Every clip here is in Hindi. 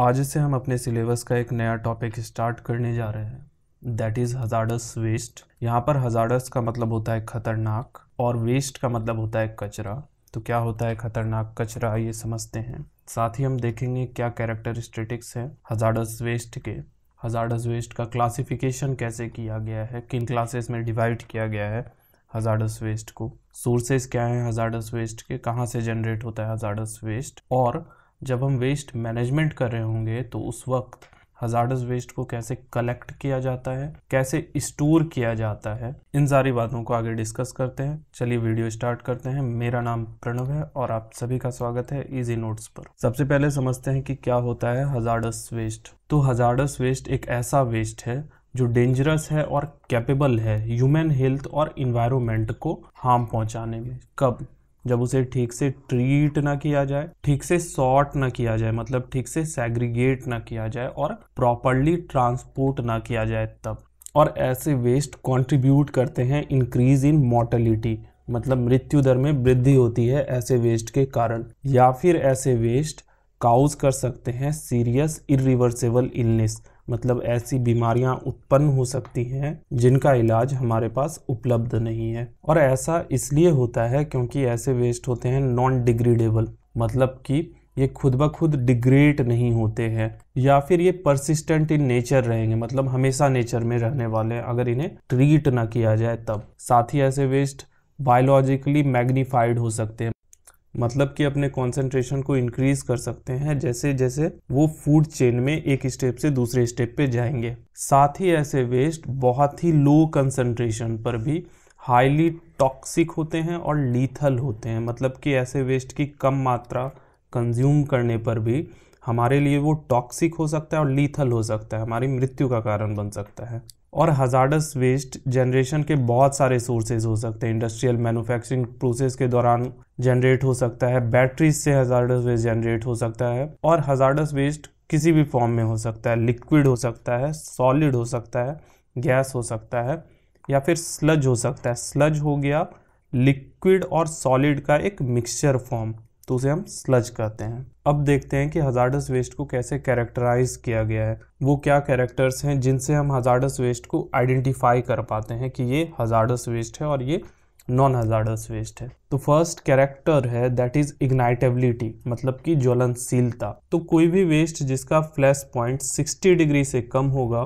आज से हम अपने सिलेबस का एक नया टॉपिक स्टार्ट करने जा रहे हैं दैट इज़ हजारडस वेस्ट यहाँ पर हजारडस का मतलब होता है खतरनाक और वेस्ट का मतलब होता है कचरा तो क्या होता है खतरनाक कचरा ये समझते हैं साथ ही हम देखेंगे क्या कैरेक्टरिस्टिक्स हैं हजारडस वेस्ट के हजारडस वेस्ट का क्लासिफिकेशन कैसे किया गया है किन क्लासेस में डिवाइड किया गया है हजारडस वेस्ट को सोर्सेज क्या हैं हजारडस वेस्ट के कहाँ से जनरेट होता है हजारडस वेस्ट और जब हम वेस्ट मैनेजमेंट कर रहे होंगे तो उस वक्त हजार्डस वेस्ट को कैसे कलेक्ट किया जाता है कैसे स्टोर किया जाता है इन सारी बातों को आगे डिस्कस करते हैं चलिए वीडियो स्टार्ट करते हैं मेरा नाम प्रणव है और आप सभी का स्वागत है इजी नोट्स पर सबसे पहले समझते हैं कि क्या होता है हजार्डस वेस्ट तो हजार्डस वेस्ट एक ऐसा वेस्ट है जो डेंजरस है और कैपेबल है ह्यूमन हेल्थ और इन्वायरमेंट को हार्म पहुंचाने में कब जब उसे ठीक से ट्रीट ना किया जाए ठीक से सॉर्ट ना किया जाए मतलब ठीक से सेग्रीगेट ना किया जाए और प्रॉपरली ट्रांसपोर्ट ना किया जाए तब और ऐसे वेस्ट कंट्रीब्यूट करते हैं इंक्रीज इन मोर्टलिटी मतलब मृत्यु दर में वृद्धि होती है ऐसे वेस्ट के कारण या फिर ऐसे वेस्ट काउज कर सकते हैं सीरियस इरिवर्सेबल इलनेस मतलब ऐसी बीमारियां उत्पन्न हो सकती हैं जिनका इलाज हमारे पास उपलब्ध नहीं है और ऐसा इसलिए होता है क्योंकि ऐसे वेस्ट होते हैं नॉन डिग्रेडेबल मतलब कि ये खुद ब खुद डिग्रेड नहीं होते हैं या फिर ये परसिस्टेंट इन नेचर रहेंगे मतलब हमेशा नेचर में रहने वाले हैं अगर इन्हें ट्रीट ना किया जाए तब साथ ही ऐसे वेस्ट बायोलॉजिकली मैग्नीफाइड हो सकते हैं मतलब कि अपने कॉन्सेंट्रेशन को इंक्रीज कर सकते हैं जैसे जैसे वो फूड चेन में एक स्टेप से दूसरे स्टेप पे जाएंगे साथ ही ऐसे वेस्ट बहुत ही लो कंसनट्रेशन पर भी हाईली टॉक्सिक होते हैं और लीथल होते हैं मतलब कि ऐसे वेस्ट की कम मात्रा कंज्यूम करने पर भी हमारे लिए वो टॉक्सिक हो सकता है और लीथल हो सकता है हमारी मृत्यु का कारण बन सकता है और हजारडस वेस्ट जनरेशन के बहुत सारे सोर्सेज हो सकते हैं इंडस्ट्रियल मैन्युफैक्चरिंग प्रोसेस के दौरान जनरेट हो सकता है बैटरीज से हजार्डस वेस्ट जनरेट हो सकता है और हजार्डस वेस्ट किसी भी फॉर्म में हो सकता है लिक्विड हो सकता है सॉलिड हो सकता है गैस हो सकता है या फिर स्लज हो सकता है स्लज हो गया लिक्विड और सॉलिड का एक मिक्सचर फॉर्म तो उसे हम स्लज कहते हैं अब देखते हैं कि हजार्डस वेस्ट को कैसे कैरेक्टराइज किया गया है वो क्या कैरेक्टर्स हैं जिनसे हम हजार्डस वेस्ट को आइडेंटिफाई कर पाते हैं कि ये हजार्डस वेस्ट है और ये नॉन हजार्डस वेस्ट है तो फर्स्ट कैरेक्टर है दैट इज इग्नाइटेबिलिटी मतलब कि ज्वलनशीलता तो कोई भी वेस्ट जिसका फ्लैश पॉइंट 60 डिग्री से कम होगा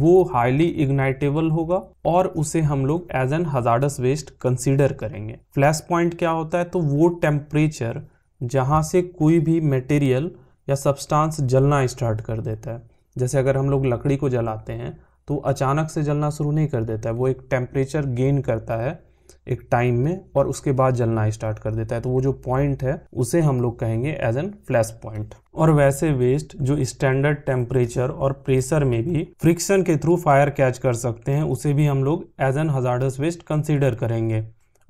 वो हाईली इग्नाइटेबल होगा और उसे हम लोग as an hazardous waste consider करेंगे फ्लैश पॉइंट क्या होता है तो वो टेम्परेचर जहाँ से कोई भी मटेरियल या सब्सटेंस जलना स्टार्ट कर देता है जैसे अगर हम लोग लकड़ी को जलाते हैं तो अचानक से जलना शुरू नहीं कर देता है वो एक टेम्परेचर गेन करता है एक टाइम में और उसके बाद जलना स्टार्ट कर देता है तो वो जो पॉइंट है उसे हम लोग कहेंगे एज एन फ्लैश पॉइंट और वैसे वेस्ट जो स्टैंडर्ड टेम्परेचर और प्रेशर में भी फ्रिक्शन के थ्रू फायर कैच कर सकते हैं उसे भी हम लोग as an hazardous waste consider करेंगे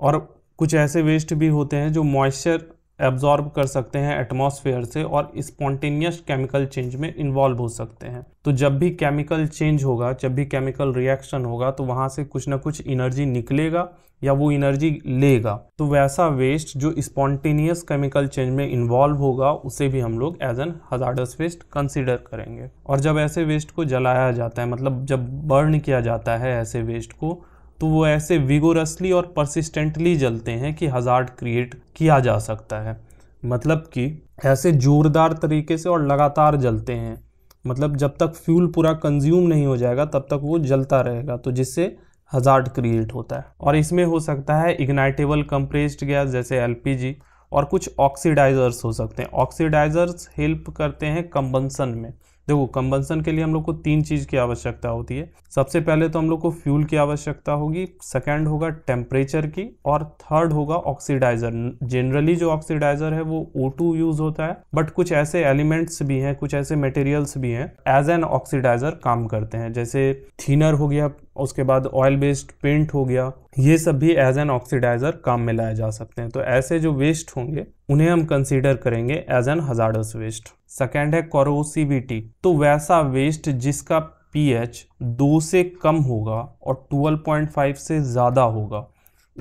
और कुछ ऐसे वेस्ट भी होते हैं जो मॉइस्चर एब्जॉर्ब कर सकते हैं एटमॉस्फेयर से और स्पॉन्टेनियस केमिकल चेंज में इन्वॉल्व हो सकते हैं तो जब भी केमिकल चेंज होगा जब भी केमिकल रिएक्शन होगा तो वहाँ से कुछ ना कुछ एनर्जी निकलेगा या वो एनर्जी लेगा तो वैसा वेस्ट जो स्पॉन्टेनियस केमिकल चेंज में इन्वॉल्व होगा उसे भी हम लोग as an hazardous waste consider करेंगे और जब ऐसे वेस्ट को जलाया जाता है मतलब जब बर्न किया जाता है ऐसे वेस्ट को तो वो ऐसे विगोरसली और परसिस्टेंटली जलते हैं कि हजार्ड क्रिएट किया जा सकता है मतलब कि ऐसे जोरदार तरीके से और लगातार जलते हैं मतलब जब तक फ्यूल पूरा कंज्यूम नहीं हो जाएगा तब तक वो जलता रहेगा तो जिससे हजार्ड क्रिएट होता है और इसमें हो सकता है इग्नाइटेबल कंप्रेस्ड गैस जैसे एल और कुछ ऑक्सीडाइजर्स हो सकते हैं ऑक्सीडाइजर्स हेल्प करते हैं कंबनसन में देखो कंबंसन के लिए हम लोग को तीन चीज़ की आवश्यकता होती है सबसे पहले तो हम लोग को फ्यूल की आवश्यकता होगी सेकेंड होगा टेम्परेचर की और थर्ड होगा ऑक्सीडाइजर जनरली जो ऑक्सीडाइजर है वो टू यूज होता है बट कुछ ऐसे एलिमेंट्स भी हैं कुछ ऐसे मटेरियल्स भी हैं एज एन ऑक्सीडाइजर काम करते हैं जैसे थीनर हो गया उसके बाद ऑयल बेस्ड पेंट हो गया ये सब भी एज एन ऑक्सीडाइजर काम में लाए जा सकते हैं तो ऐसे जो वेस्ट होंगे उन्हें हम कंसीडर करेंगे as an hazardous waste second है कोरोसिविटी तो वैसा वेस्ट जिसका पीएच दो से कम होगा और 12.5 से ज़्यादा होगा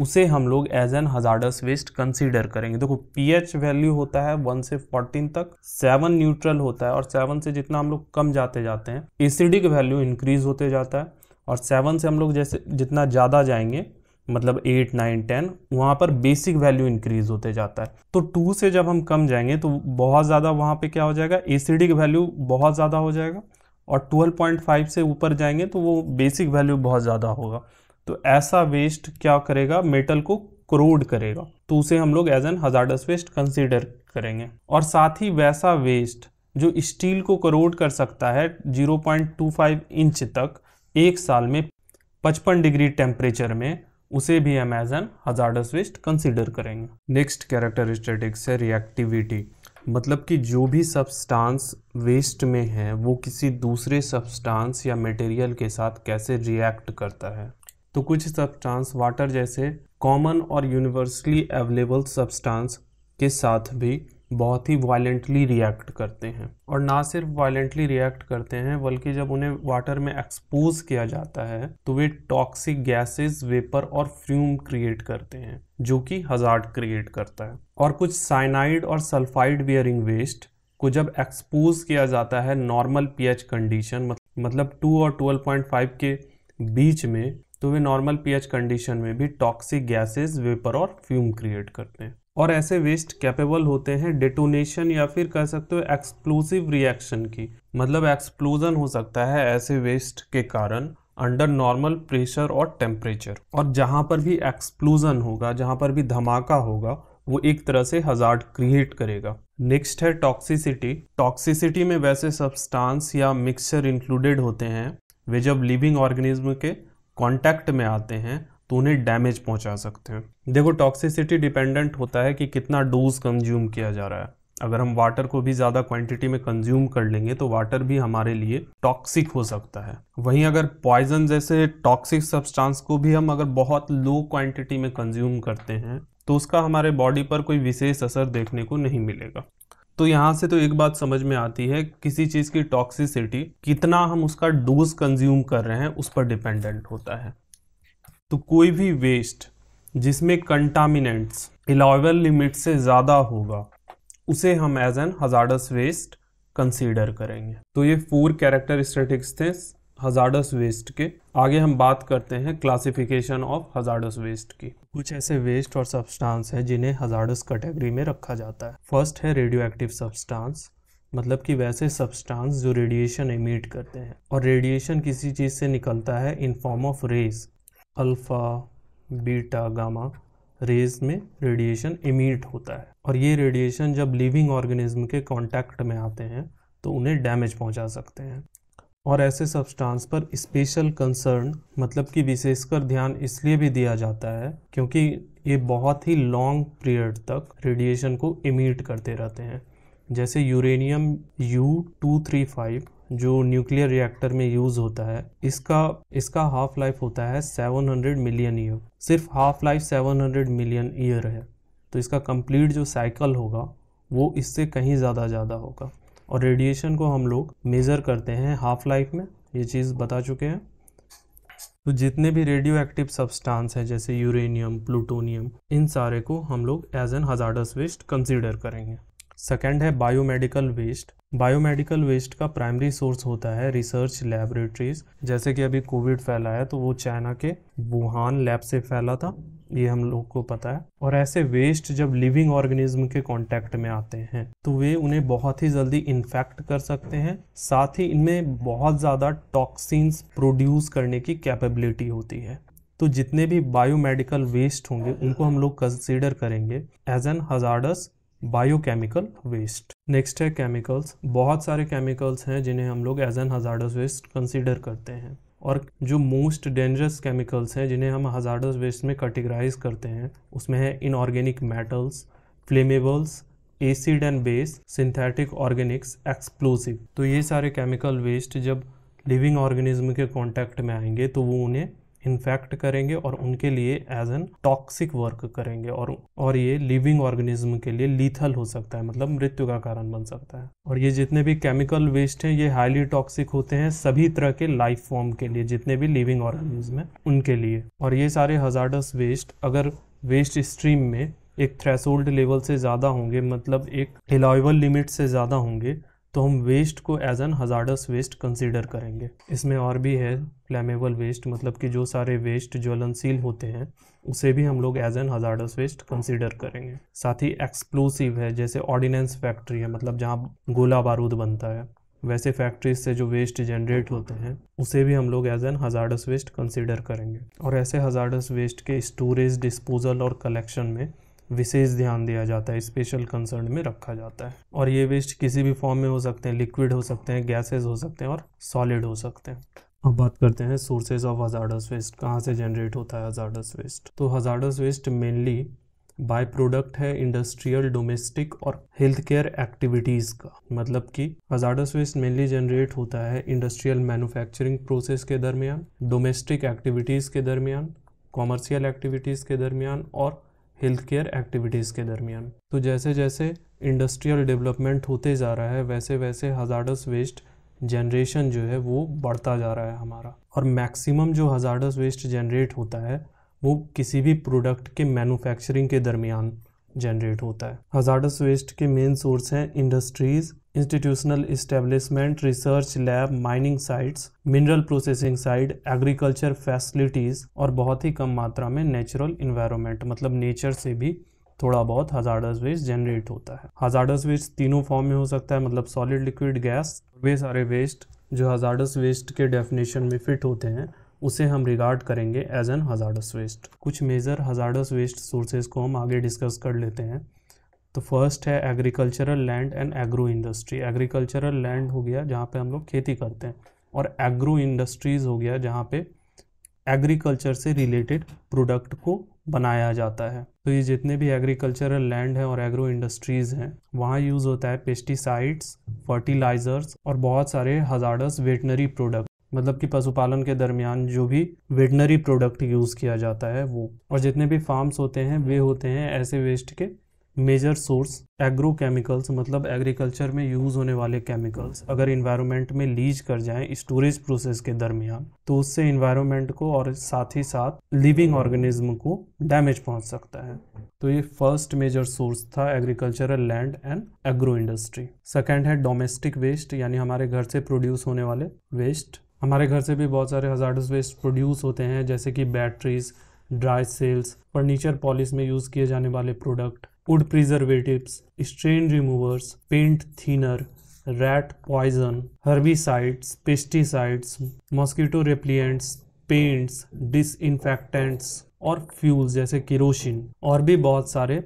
उसे हम लोग as an hazardous waste consider करेंगे देखो पीएच वैल्यू होता है वन से फोर्टीन तक सेवन न्यूट्रल होता है और सेवन से जितना हम लोग कम जाते जाते हैं एसिडिक वैल्यू इंक्रीज होते जाता है और सेवन से हम लोग जैसे जितना ज़्यादा जाएंगे मतलब एट नाइन टेन वहाँ पर बेसिक वैल्यू इंक्रीज होते जाता है तो टू से जब हम कम जाएंगे तो बहुत ज़्यादा वहाँ पे क्या हो जाएगा ए सी वैल्यू बहुत ज़्यादा हो जाएगा और ट्वेल्व पॉइंट फाइव से ऊपर जाएंगे तो वो बेसिक वैल्यू बहुत ज़्यादा होगा तो ऐसा वेस्ट क्या करेगा मेटल को क्रोड करेगा तो उसे हम लोग as an hazardous waste consider करेंगे और साथ ही वैसा वेस्ट जो स्टील को करोड कर सकता है 0.25 इंच तक एक साल में 55 डिग्री टेम्परेचर में उसे भी अमेजन एज हजार्डस वेस्ट कंसिडर करेंगे नेक्स्ट कैरेक्टरिस्टिक्स है रिएक्टिविटी मतलब कि जो भी सब्सटेंस वेस्ट में है वो किसी दूसरे सब्सटेंस या मटेरियल के साथ कैसे रिएक्ट करता है तो कुछ सब्सटेंस वाटर जैसे कॉमन और यूनिवर्सली अवेलेबल सब्सटेंस के साथ भी बहुत ही वायलेंटली रिएक्ट करते हैं और ना सिर्फ वायलेंटली रिएक्ट करते हैं बल्कि जब उन्हें वाटर में एक्सपोज किया जाता है तो वे टॉक्सिक गैसेस वेपर और फ्यूम क्रिएट करते हैं जो कि हजार्ड क्रिएट करता है और कुछ साइनाइड और सल्फाइड बियरिंग वेस्ट को जब एक्सपोज किया जाता है नॉर्मल पीएच कंडीशन मतलब टू और ट्वेल्व के बीच में तो वे नॉर्मल पीएच कंडीशन में भी टॉक्सिक गैसेस वेपर और फ्यूम क्रिएट करते हैं और ऐसे वेस्ट कैपेबल होते हैं डेटोनेशन या फिर कह सकते हो एक्सप्लोसिव रिएक्शन की मतलब एक्सप्लोजन हो सकता है ऐसे वेस्ट के कारण अंडर नॉर्मल प्रेशर और टेम्परेचर और जहाँ पर भी एक्सप्लोजन होगा जहाँ पर भी धमाका होगा वो एक तरह से हजार्ड क्रिएट करेगा नेक्स्ट है टॉक्सिसिटी टॉक्सिसिटी में वैसे सब्सटेंस या मिक्सचर इंक्लूडेड होते हैं वे जब लिविंग ऑर्गेनिज्म के कांटेक्ट में आते हैं तो उन्हें डैमेज पहुंचा सकते हैं देखो टॉक्सिसिटी डिपेंडेंट होता है कि कितना डोज कंज्यूम किया जा रहा है अगर हम वाटर को भी ज़्यादा क्वांटिटी में कंज्यूम कर लेंगे तो वाटर भी हमारे लिए टॉक्सिक हो सकता है वहीं अगर पॉइजन जैसे टॉक्सिक सब्सटेंस को भी हम अगर बहुत लो क्वांटिटी में कंज्यूम करते हैं तो उसका हमारे बॉडी पर कोई विशेष असर देखने को नहीं मिलेगा तो यहाँ से तो एक बात समझ में आती है किसी चीज़ की टॉक्सिसिटी कितना हम उसका डोज कंज्यूम कर रहे हैं उस पर डिपेंडेंट होता है तो कोई भी वेस्ट जिसमें कंटामिनेंट्स इलावेबल लिमिट से ज़्यादा होगा उसे हम as an hazardous waste consider करेंगे तो ये फोर कैरेक्टर स्टेटिक्स थे हजार्डस वेस्ट के आगे हम बात करते हैं क्लासिफिकेशन ऑफ हजार्डस वेस्ट की कुछ ऐसे वेस्ट और सब्सटेंस हैं जिन्हें हजार्डस कैटेगरी में रखा जाता है फर्स्ट है रेडियो एक्टिव सब्सटांस मतलब कि वैसे सब्सटांस जो रेडिएशन एमिट करते हैं और रेडिएशन किसी चीज़ से निकलता है in form of rays alpha beta gamma rays में रेडिएशन इमीट होता है और ये रेडिएशन जब लिविंग ऑर्गेनिज्म के कांटेक्ट में आते हैं तो उन्हें डैमेज पहुंचा सकते हैं और ऐसे सब्सटेंस पर स्पेशल कंसर्न मतलब कि विशेषकर ध्यान इसलिए भी दिया जाता है क्योंकि ये बहुत ही लॉन्ग पीरियड तक रेडिएशन को इमीट करते रहते हैं जैसे uranium U two three five जो न्यूक्लियर रिएक्टर में यूज होता है इसका इसका हाफ लाइफ होता है 700 मिलियन ईयर सिर्फ हाफ लाइफ 700 मिलियन ईयर है तो इसका कंप्लीट जो साइकिल होगा वो इससे कहीं ज़्यादा ज़्यादा होगा और रेडिएशन को हम लोग मेज़र करते हैं हाफ लाइफ में ये चीज़ बता चुके हैं तो जितने भी रेडियो एक्टिव सब्सटांस हैं जैसे यूरेनियम प्लूटोनियम इन सारे को हम लोग as an hazardous waste consider करेंगे सेकेंड है बायोमेडिकल वेस्ट बायोमेडिकल वेस्ट का प्राइमरी सोर्स होता है रिसर्च लेबोरेटरीज जैसे कि अभी कोविड फैला है तो वो चाइना के वुहान लैब से फैला था ये हम लोग को पता है और ऐसे वेस्ट जब लिविंग ऑर्गेनिज्म के कांटेक्ट में आते हैं तो वे उन्हें बहुत ही जल्दी इन्फेक्ट कर सकते हैं साथ ही इनमें बहुत ज़्यादा टॉक्सिन्स प्रोड्यूस करने की कैपेबिलिटी होती है तो जितने भी बायोमेडिकल वेस्ट होंगे उनको हम लोग कंसिडर करेंगे as an hazardous biochemical waste next है केमिकल्स बहुत सारे केमिकल्स हैं जिन्हें हम लोग as an hazardous waste consider करते हैं और जो मोस्ट डेंजरस केमिकल्स हैं जिन्हें हम हजार्डस वेस्ट में कैटेगराइज करते हैं उसमें है inorganic metals flammables acid and base synthetic organics explosive तो ये सारे केमिकल वेस्ट जब लिविंग ऑर्गेनिज्म के कांटेक्ट में आएंगे तो वो उन्हें इन्फेक्ट करेंगे और उनके लिए एज एन टॉक्सिक वर्क करेंगे और और ये लिविंग ऑर्गेनिज्म के लिए लीथल हो सकता है मतलब मृत्यु का कारण बन सकता है और ये जितने भी केमिकल वेस्ट हैं ये हाईली टॉक्सिक होते हैं सभी तरह के लाइफ फॉर्म के लिए जितने भी लिविंग ऑर्गेनिज्म हैं उनके लिए और ये सारे हजारडस वेस्ट अगर वेस्ट स्ट्रीम में एक थ्रेसोल्ड लेवल से ज़्यादा होंगे मतलब एक अलाइवल लिमिट से ज़्यादा होंगे तो हम वेस्ट को as an hazardous waste consider करेंगे इसमें और भी है फ्लैमेबल वेस्ट मतलब कि जो सारे वेस्ट ज्वलनशील होते हैं उसे भी हम लोग as an hazardous waste consider करेंगे साथ ही एक्सप्लोसिव है जैसे ऑर्डिनेंस फैक्ट्री है मतलब जहाँ गोला बारूद बनता है वैसे फैक्ट्रीज से जो वेस्ट जनरेट होते हैं उसे भी हम लोग as an hazardous waste consider करेंगे और ऐसे हजार्डस वेस्ट के स्टोरेज डिस्पोजल और कलेक्शन में विशेष ध्यान दिया जाता है स्पेशल कंसर्न में रखा जाता है और ये वेस्ट किसी भी फॉर्म में हो सकते हैं लिक्विड हो सकते हैं गैसेज हो सकते हैं और सॉलिड हो सकते हैं अब बात करते हैं सोर्सेज ऑफ हजार्डस वेस्ट कहाँ से जनरेट होता है हजार्डस वेस्ट तो hazardous waste mainly by product है इंडस्ट्रियल डोमेस्टिक और हेल्थ केयर एक्टिविटीज़ का मतलब कि हजार्डस वेस्ट मेनली जनरेट होता है इंडस्ट्रियल मैन्युफैक्चरिंग प्रोसेस के दरमियान डोमेस्टिक एक्टिविटीज़ के दरमियान कॉमर्शियल एक्टिविटीज़ के दरमियान और हेल्थ केयर एक्टिविटीज़ के दरमियान तो जैसे जैसे इंडस्ट्रियल डेवलपमेंट होते जा रहा है वैसे वैसे हजारडस वेस्ट जनरेशन जो है वो बढ़ता जा रहा है हमारा और मैक्सिमम जो हजारडस वेस्ट जनरेट होता है वो किसी भी प्रोडक्ट के मैन्युफैक्चरिंग के दरमियान जनरेट होता है हजारडस वेस्ट के मेन सोर्स हैं industries institutional establishment research lab mining sites mineral processing site agriculture facilities और बहुत ही कम मात्रा में नेचुरल इन्वायरमेंट मतलब नेचर से भी थोड़ा बहुत हजार्डस वेस्ट जनरेट होता है हजार्डस वेस्ट तीनों फॉर्म में हो सकता है मतलब सॉलिड लिक्विड गैस वे सारे वेस्ट जो हजार्डस वेस्ट के डेफिनेशन में फिट होते हैं उसे हम रिगार्ड करेंगे एज एन हजार्डस वेस्ट कुछ मेजर हजार्डस वेस्ट सोर्सेज को हम आगे डिस्कस कर लेते हैं तो फर्स्ट है agricultural land and agro industry agricultural land हो गया जहाँ पे हम लोग खेती करते हैं और एग्रो इंडस्ट्रीज़ हो गया जहाँ पे एग्रीकल्चर से रिलेटेड प्रोडक्ट को बनाया जाता है तो ये जितने भी एग्रीकल्चरल लैंड है और एग्रो इंडस्ट्रीज़ हैं वहाँ यूज़ होता है पेस्टिसाइड्स फर्टिलाइज़र्स और बहुत सारे हजारस वेटनरी प्रोडक्ट मतलब कि पशुपालन के दरमियान जो भी वेटनरी प्रोडक्ट यूज़ किया जाता है वो और जितने भी फार्म्स होते हैं वे होते हैं ऐसे वेस्ट के मेजर सोर्स एग्रोकेमिकल्स मतलब एग्रीकल्चर में यूज़ होने वाले केमिकल्स अगर इन्वायरमेंट में लीज कर जाएं स्टोरेज प्रोसेस के दरमियान तो उससे इन्वायरमेंट को और साथ ही साथ लिविंग ऑर्गेनिज्म को डैमेज पहुंच सकता है तो ये फर्स्ट मेजर सोर्स था agricultural land and agro industry second है डोमेस्टिक वेस्ट यानी हमारे घर से प्रोड्यूस होने वाले वेस्ट हमारे घर से भी बहुत सारे हजार वेस्ट प्रोड्यूस होते हैं जैसे कि batteries dry cells furniture polish में यूज़ किए जाने वाले product wood preservatives, stain removers paint thinner rat poison herbicides pesticides mosquito repellents paints disinfectants और फ्यूल्स जैसे किरोशिन और भी बहुत सारे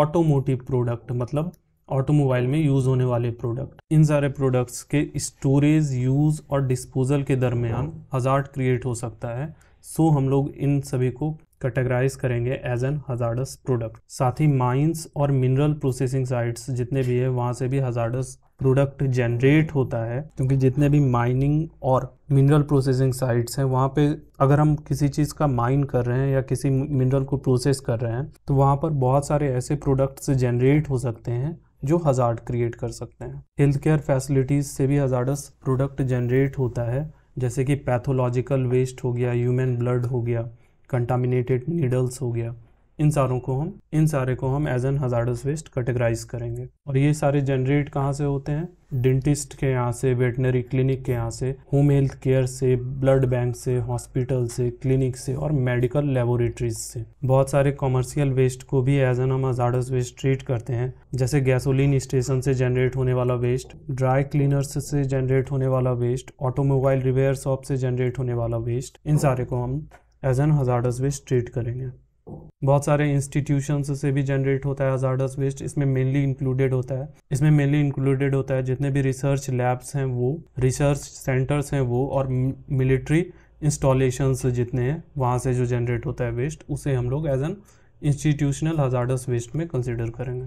ऑटोमोटिव प्रोडक्ट मतलब ऑटोमोबाइल में यूज़ होने वाले प्रोडक्ट इन सारे प्रोडक्ट्स के स्टोरेज यूज़ और डिस्पोजल के दरमियान हजार क्रिएट हो सकता है सो हम लोग इन सभी को कैटेगराइज करेंगे एज एन हजार्डस प्रोडक्ट साथ ही माइंस और मिनरल प्रोसेसिंग साइट्स जितने भी है वहाँ से भी हजार्डस प्रोडक्ट जनरेट होता है क्योंकि जितने भी माइनिंग और मिनरल प्रोसेसिंग साइट्स हैं वहाँ पे अगर हम किसी चीज़ का माइन कर रहे हैं या किसी मिनरल को प्रोसेस कर रहे हैं तो वहाँ पर बहुत सारे ऐसे प्रोडक्ट्स जनरेट हो सकते हैं जो हजार्ड क्रिएट कर सकते हैं हेल्थ केयर फैसिलिटीज़ से भी हजार्डस प्रोडक्ट जनरेट होता है जैसे कि पैथोलॉजिकल वेस्ट हो गया ह्यूमन ब्लड हो गया कंटामिनेटेड नीडल्स हो गया इन सारों को हम इन सारे को हम as an hazardous waste categorize करेंगे और ये सारे जनरेट कहाँ से होते हैं डेंटिस्ट के यहाँ से वेटनरी क्लिनिक के यहाँ से होम हेल्थ केयर से ब्लड बैंक से हॉस्पिटल से क्लिनिक से और मेडिकल लेबोरेटरीज से बहुत सारे कॉमर्शियल वेस्ट को भी एज एन हम हजार्डस वेस्ट ट्रीट करते हैं जैसे गैसोलीन स्टेशन से जनरेट होने वाला वेस्ट ड्राई क्लीनर्स से जनरेट होने वाला वेस्ट ऑटोमोबाइल रिपेयर शॉप से जनरेट होने वाला वेस्ट इन सारे को हम as an hazardous waste treat करेंगे बहुत सारे इंस्टीट्यूशन से भी जनरेट होता है हज़ार्डस वेस्ट इसमें मेनली इंक्लूडेड होता है इसमें मेनली इंक्लूडेड होता है जितने भी रिसर्च लैब्स हैं वो रिसर्च सेंटर्स हैं वो और मिलिट्री इंस्टॉलेशंस जितने हैं वहाँ से जो जनरेट होता है वेस्ट उसे हम लोग as an institutional hazardous waste में कंसिडर करेंगे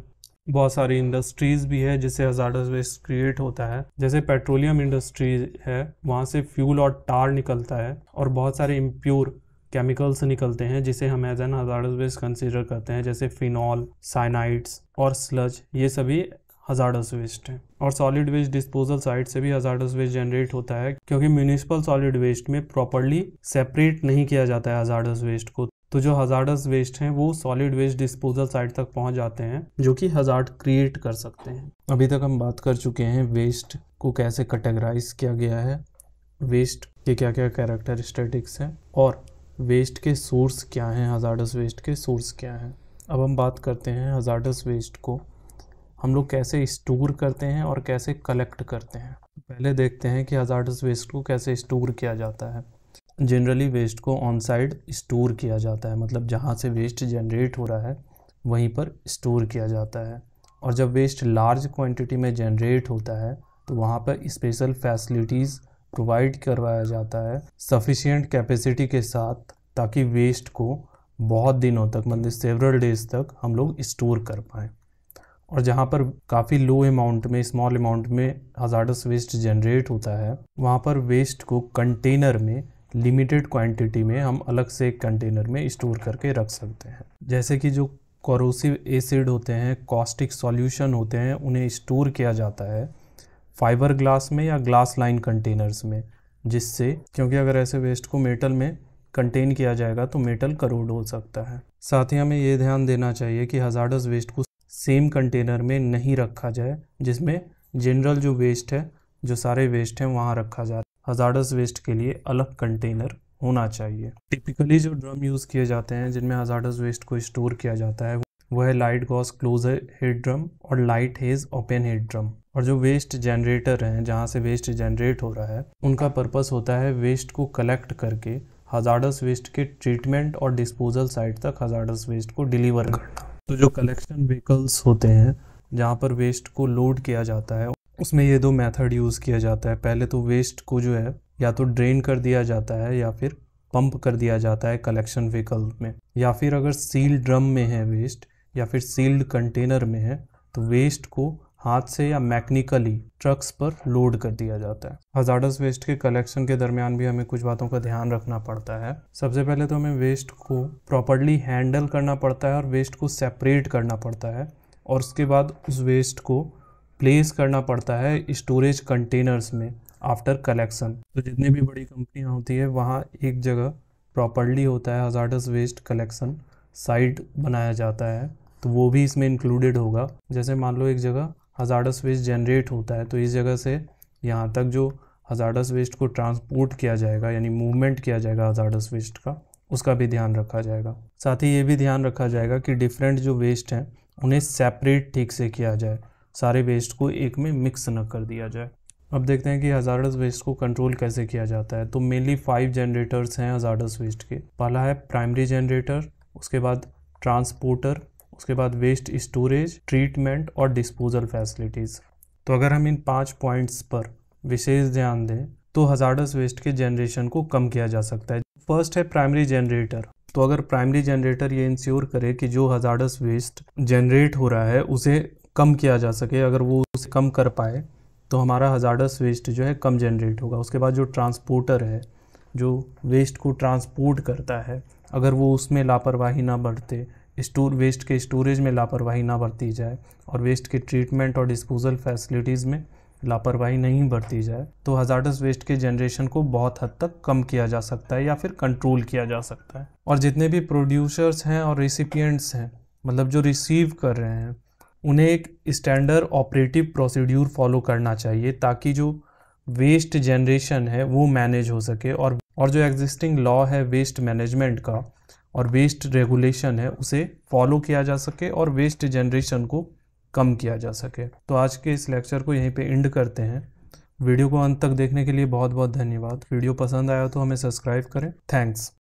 बहुत सारी इंडस्ट्रीज़ भी है जिससे हज़ार्डस वेस्ट क्रिएट होता है जैसे पेट्रोलियम इंडस्ट्रीज है वहाँ से फ्यूल और टार निकलता है और बहुत सारे इम्प्योर केमिकल्स निकलते हैं जिसे हम as an hazardous waste consider करते हैं जैसे फिनॉल साइनाइड्स और स्लज ये सभी हजार्डस वेस्ट हैं और सॉलिड वेस्ट डिस्पोजल साइट से भी हजार्डस वेस्ट जनरेट होता है क्योंकि म्यूनिसिपल सॉलिड वेस्ट में प्रॉपरली सेपरेट नहीं किया जाता है हजार्डस वेस्ट को तो जो हजार्डस वेस्ट हैं वो सॉलिड वेस्ट डिस्पोजल साइट तक पहुंच जाते हैं जो कि हजार्ड क्रिएट कर सकते हैं अभी तक हम बात कर चुके हैं वेस्ट को कैसे कैटेगराइज किया गया है वेस्ट के क्या क्या कैरेक्टरिस्टिक्स हैं और वेस्ट के सोर्स क्या हैं हज़ार्डस वेस्ट के सोर्स क्या हैं अब हम बात करते हैं हज़ार्डस वेस्ट को हम लोग कैसे स्टोर करते हैं और कैसे कलेक्ट करते हैं तो पहले देखते हैं कि हज़ार्डस वेस्ट को कैसे स्टोर किया जाता है जनरली वेस्ट को ऑन साइड स्टोर किया जाता है मतलब जहाँ से वेस्ट जनरेट हो रहा है वहीं पर स्टोर किया जाता है और जब वेस्ट लार्ज क्वांटिटी में जनरेट होता है तो वहाँ पर स्पेशल फैसिलिटीज़ प्रोवाइड करवाया जाता है सफिशियंट कैपेसिटी के साथ ताकि वेस्ट को बहुत दिनों तक मतलब सेवरल डेज तक हम लोग स्टोर कर पाएँ और जहाँ पर काफ़ी लो अमाउंट में स्मॉल अमाउंट में हजारडस वेस्ट जनरेट होता है वहाँ पर वेस्ट को कंटेनर में लिमिटेड क्वांटिटी में हम अलग से एक कंटेनर में स्टोर करके रख सकते हैं जैसे कि जो कॉरोसिव एसिड होते हैं कॉस्टिक सॉल्यूशन होते हैं उन्हें स्टोर किया जाता है फाइबर ग्लास में या ग्लास लाइन कंटेनर्स में जिससे क्योंकि अगर ऐसे वेस्ट को मेटल में कंटेन किया जाएगा तो मेटल करोड हो सकता है साथ ही हमें ये ध्यान देना चाहिए कि हजारडस वेस्ट को सेम कंटेनर में नहीं रखा जाए जिसमें जनरल जो वेस्ट है जो सारे वेस्ट हैं वहाँ रखा जा रहा है हजार्डस वेस्ट के लिए अलग कंटेनर होना चाहिए टिपिकली जो ड्रम यूज़ किए जाते हैं जिनमें हजारडस वेस्ट को स्टोर किया जाता है वह है light gauge close head drum और light gauge open head drum और जो वेस्ट जनरेटर हैं जहाँ से वेस्ट जनरेट हो रहा है उनका पर्पस होता है वेस्ट को कलेक्ट करके हजार्डस वेस्ट के ट्रीटमेंट और डिस्पोजल साइट तक हजार्डस वेस्ट को डिलीवर करना तो जो कलेक्शन व्हीकल्स होते हैं जहाँ पर वेस्ट को लोड किया जाता है उसमें ये दो मेथड यूज़ किया जाता है पहले तो वेस्ट को जो है या तो ड्रेन कर दिया जाता है या फिर पंप कर दिया जाता है कलेक्शन व्हीकल में या फिर अगर सील्ड ड्रम में है वेस्ट या फिर सील्ड कंटेनर में है तो वेस्ट को हाथ से या मैकेनिकली ट्रक्स पर लोड कर दिया जाता है हजार्डस वेस्ट के कलेक्शन के दरमियान भी हमें कुछ बातों का ध्यान रखना पड़ता है सबसे पहले तो हमें वेस्ट को प्रॉपरली हैंडल करना पड़ता है और वेस्ट को सेपरेट करना पड़ता है और उसके बाद उस वेस्ट को प्लेस करना पड़ता है स्टोरेज कंटेनर्स में आफ्टर कलेक्शन तो जितनी भी बड़ी कंपनियाँ होती है वहाँ एक जगह प्रॉपरली होता है हजार्डस वेस्ट कलेक्शन साइट बनाया जाता है तो वो भी इसमें इंक्लूडेड होगा जैसे मान लो एक जगह हज़ारस वेस्ट जनरेट होता है तो इस जगह से यहाँ तक जो हजारडस वेस्ट को ट्रांसपोर्ट किया जाएगा यानी मूवमेंट किया जाएगा हजारडस वेस्ट का उसका भी ध्यान रखा जाएगा साथ ही ये भी ध्यान रखा जाएगा कि डिफरेंट जो वेस्ट हैं उन्हें सेपरेट ठीक से किया जाए सारे वेस्ट को एक में मिक्स न कर दिया जाए अब देखते हैं कि हजारडस वेस्ट को कंट्रोल कैसे किया जाता है तो मेनली फाइव जनरेटर्स हैं हज़ार्डस वेस्ट के पहला है प्राइमरी जनरेटर उसके बाद ट्रांसपोर्टर उसके बाद वेस्ट स्टोरेज ट्रीटमेंट और डिस्पोजल फैसिलिटीज़ तो अगर हम इन पाँच पॉइंट्स पर विशेष ध्यान दें तो हजारडस वेस्ट के जनरेशन को कम किया जा सकता है फर्स्ट है प्राइमरी जनरेटर तो अगर प्राइमरी जनरेटर ये इंश्योर करे कि जो हजारडस वेस्ट जनरेट हो रहा है उसे कम किया जा सके अगर वो उसे कम कर पाए तो हमारा हजारडस वेस्ट जो है कम जनरेट होगा उसके बाद जो ट्रांसपोर्टर है जो वेस्ट को ट्रांसपोर्ट करता है अगर वो उसमें लापरवाही ना बढ़ते स्टोर वेस्ट के स्टोरेज में लापरवाही ना बरती जाए और वेस्ट के ट्रीटमेंट और डिस्पोजल फैसिलिटीज़ में लापरवाही नहीं बरती जाए तो हजार्डस वेस्ट के जनरेशन को बहुत हद तक कम किया जा सकता है या फिर कंट्रोल किया जा सकता है और जितने भी प्रोड्यूसर्स हैं और रेसिपियंट्स हैं मतलब जो रिसीव कर रहे हैं उन्हें एक स्टैंडर्ड ऑपरेटिव प्रोसीड्यूर फॉलो करना चाहिए ताकि जो वेस्ट जनरेशन है वो मैनेज हो सके और और जो एग्जिस्टिंग लॉ है वेस्ट मैनेजमेंट का और वेस्ट रेगुलेशन है उसे फॉलो किया जा सके और वेस्ट जनरेशन को कम किया जा सके तो आज के इस लेक्चर को यहीं पे एंड करते हैं वीडियो को अंत तक देखने के लिए बहुत बहुत धन्यवाद वीडियो पसंद आया तो हमें सब्सक्राइब करें थैंक्स